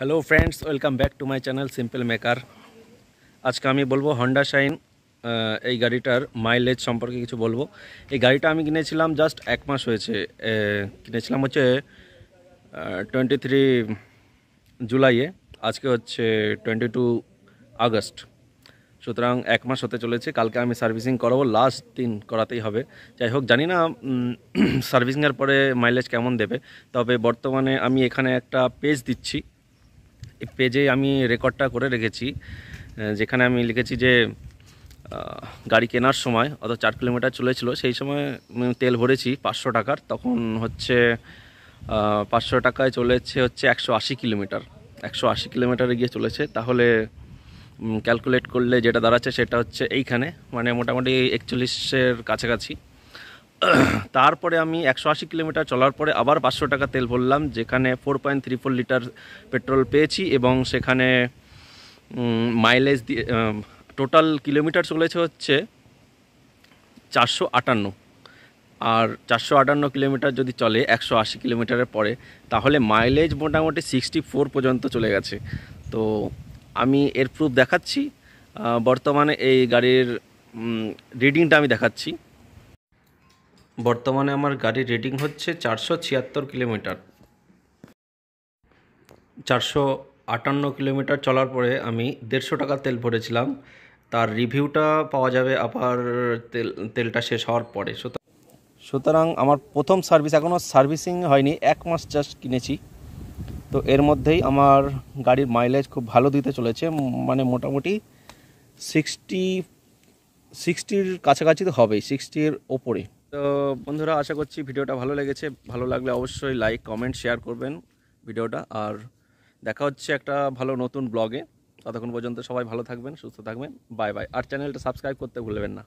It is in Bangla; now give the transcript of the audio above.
hello friends welcome back to my channel simple maker আজকে আমি বলবো হন্ডা শাইন এই গাড়িটার মাইলেজ সম্পর্কে কিছু বলবো এই গাড়িটা আমি কিনেছিলাম জাস্ট এক মাস হয়েছে কিনেছিলাম হচ্ছে টোয়েন্টি থ্রি জুলাইয়ে আজকে হচ্ছে টোয়েন্টি টু আগস্ট সুতরাং এক মাস হতে চলেছে কালকে আমি সার্ভিসিং করাবো লাস্ট দিন করাতেই হবে যাই হোক জানি না সার্ভিসিংয়ের পরে মাইলেজ কেমন দেবে তবে বর্তমানে আমি এখানে একটা পেজ দিচ্ছি পেজে আমি রেকর্ডটা করে রেখেছি যেখানে আমি লিখেছি যে গাড়ি কেনার সময় অত চার কিলোমিটার চলেছিল সেই সময় তেল ভরেছি পাঁচশো টাকার তখন হচ্ছে পাঁচশো টাকায় চলেছে হচ্ছে একশো আশি কিলোমিটার একশো আশি কিলোমিটারে গিয়ে চলেছে তাহলে ক্যালকুলেট করলে যেটা দাঁড়াচ্ছে সেটা হচ্ছে এইখানে মানে মোটামুটি একচল্লিশের কাছাকাছি তারপরে আমি একশো আশি কিলোমিটার চলার পরে আবার পাঁচশো টাকা তেল ভরলাম যেখানে four point three four litre petrol পেয়েছি এবং সেখানে মাইলেজ দিয়ে টোটাল কিলোমিটার চলেছে হচ্ছে চারশো আটান্ন আর চারশো আটান্ন কিলোমিটার যদি চলে একশো আশি কিলোমিটারের পরে তাহলে মাইলেজ মোটামুটি সিক্সটি ফোর পর্যন্ত চলে গেছে তো আমি এর প্রুফ দেখাচ্ছি বর্তমানে এই গাড়ির রিডিংটা আমি দেখাচ্ছি বর্তমানে আমার গাড়ির রেটিং হচ্ছে চারশো ছিয়াত্তর কিলোমিটার চারশো আটান্ন কিলোমিটার চলার পরে আমি দেড়শো টাকা তেল ভরেছিলাম তার রিভিউটা পাওয়া যাবে আবার তেল তেলটা শেষ হওয়ার পরে সুতরাং আমার প্রথম সার্ভিস এখনও সার্ভিসিং হয়নি এক মাস জাস্ট কিনেছি তো এর মধ্যেই আমার গাড়ির মাইলেজ খুব ভালো দিতে চলেছে মানে মোটামুটি সিক্সটি সিক্সটির কাছাকাছি তো হবেই সিক্সটির ওপরে তো বন্ধুরা আশা করছি ভিডিওটা ভালো লেগেছে ভালো লাগলে অবশ্যই লাইক কমেন্ট শেয়ার করবেন ভিডিওটা আর দেখা হচ্ছে একটা ভালো নতুন ব্লগে ততক্ষণ পর্যন্ত সবাই ভালো থাকবেন সুস্থ থাকবেন বাই বাই আর চ্যানেলটা সাবস্ক্রাইব করতে ভুলবেন না